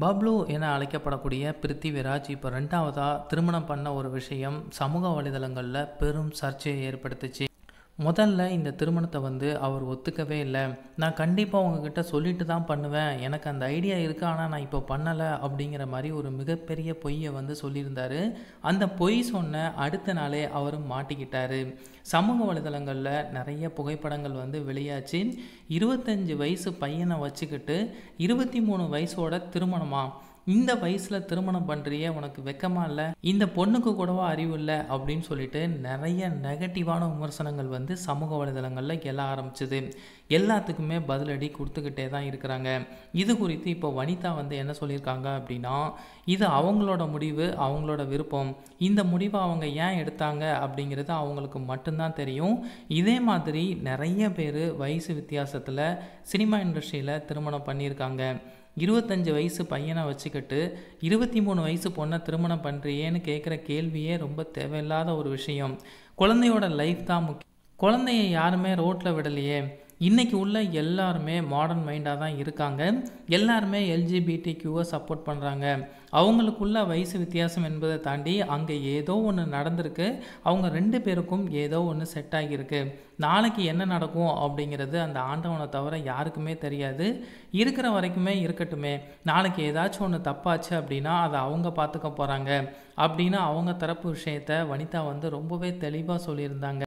பப்ளு என அழைக்கப்படக்கூடிய பிருத்திவிராஜ் இப்போ ரெண்டாவதாக திருமணம் பண்ண ஒரு விஷயம் சமூக வலைதளங்களில் பெரும் சர்ச்சையை ஏற்படுத்துச்சு முதல்ல இந்த திருமணத்தை வந்து அவர் ஒத்துக்கவே இல்லை நான் கண்டிப்பாக உங்ககிட்ட சொல்லிட்டு தான் பண்ணுவேன் எனக்கு அந்த ஐடியா இருக்குது ஆனால் நான் இப்போ பண்ணலை அப்படிங்கிற மாதிரி ஒரு மிகப்பெரிய பொய்யை வந்து சொல்லியிருந்தார் அந்த பொய் சொன்ன அடுத்த நாளே அவரும் மாட்டிக்கிட்டார் சமூக வலைதளங்களில் நிறைய புகைப்படங்கள் வந்து வெளியாச்சு இருபத்தஞ்சி வயசு பையனை வச்சுக்கிட்டு இருபத்தி மூணு வயசோட திருமணமாக இந்த வயசில் திருமணம் பண்றிய உனக்கு வெக்கமா இல்லை இந்த பொண்ணுக்கு கூடவா அறிவு இல்லை அப்படின்னு சொல்லிட்டு நிறைய நெகட்டிவான விமர்சனங்கள் வந்து சமூக வலைதளங்களில் எழ ஆரம்பிச்சது எல்லாத்துக்குமே பதிலடி கொடுத்துக்கிட்டே தான் இருக்கிறாங்க இது குறித்து இப்போ வனிதா வந்து என்ன சொல்லியிருக்காங்க அப்படின்னா இது அவங்களோட முடிவு அவங்களோட விருப்பம் இந்த முடிவை அவங்க ஏன் எடுத்தாங்க அப்படிங்கிறது அவங்களுக்கு மட்டும்தான் தெரியும் இதே மாதிரி நிறைய பேர் வயசு வித்தியாசத்தில் சினிமா இண்டஸ்ட்ரியில் திருமணம் பண்ணியிருக்காங்க இருபத்தஞ்சி வயசு பையனை வச்சுக்கிட்டு இருபத்தி மூணு வயசு பொண்ணை திருமணம் பண்ணுறியேன்னு கேட்குற கேள்வியே ரொம்ப தேவையில்லாத ஒரு விஷயம் குழந்தையோட லைஃப் தான் முக்கியம் குழந்தைய யாருமே ரோட்டில் விடலையே இன்றைக்கி உள்ள எல்லாருமே மாடர்ன் மைண்டாக தான் இருக்காங்க எல்லாருமே எல்ஜிபிடி கியூவை சப்போர்ட் பண்ணுறாங்க அவங்களுக்குள்ள வயசு வித்தியாசம் என்பதை தாண்டி அங்கே ஏதோ ஒன்று நடந்திருக்கு அவங்க ரெண்டு பேருக்கும் ஏதோ ஒன்று செட் ஆகியிருக்கு நாளைக்கு என்ன நடக்கும் அப்படிங்கிறது அந்த ஆண்டவனை தவிர யாருக்குமே தெரியாது இருக்கிற வரைக்குமே இருக்கட்டுமே நாளைக்கு ஏதாச்சும் ஒன்று தப்பாச்சு அப்படின்னா அதை அவங்க பார்த்துக்க போகிறாங்க அப்படின்னு அவங்க தரப்பு விஷயத்த வனிதா வந்து ரொம்பவே தெளிவாக சொல்லியிருந்தாங்க